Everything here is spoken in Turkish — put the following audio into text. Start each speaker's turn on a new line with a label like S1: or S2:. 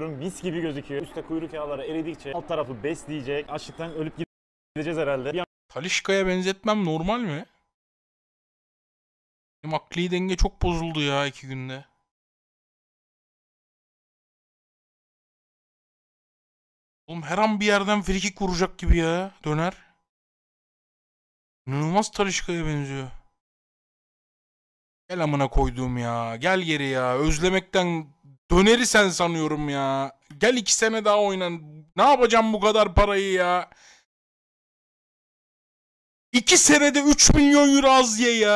S1: Mis gibi gözüküyor. Üstte kuyruk yağları eridikçe alt tarafı besleyecek. Açlıktan ölüp
S2: gideceğiz herhalde. Bir an... Talişka'ya benzetmem normal mi? Benim akli denge çok bozuldu ya iki günde. Oğlum her an bir yerden frikik vuracak gibi ya. Döner. İnanılmaz Talişka'ya benziyor.
S3: Gel amına koyduğum ya. Gel geri ya. Özlemekten Döneri sen sanıyorum
S4: ya. Gel iki sene daha oynan. Ne yapacağım bu kadar parayı ya? İki senede 3 milyon euro az ye ya.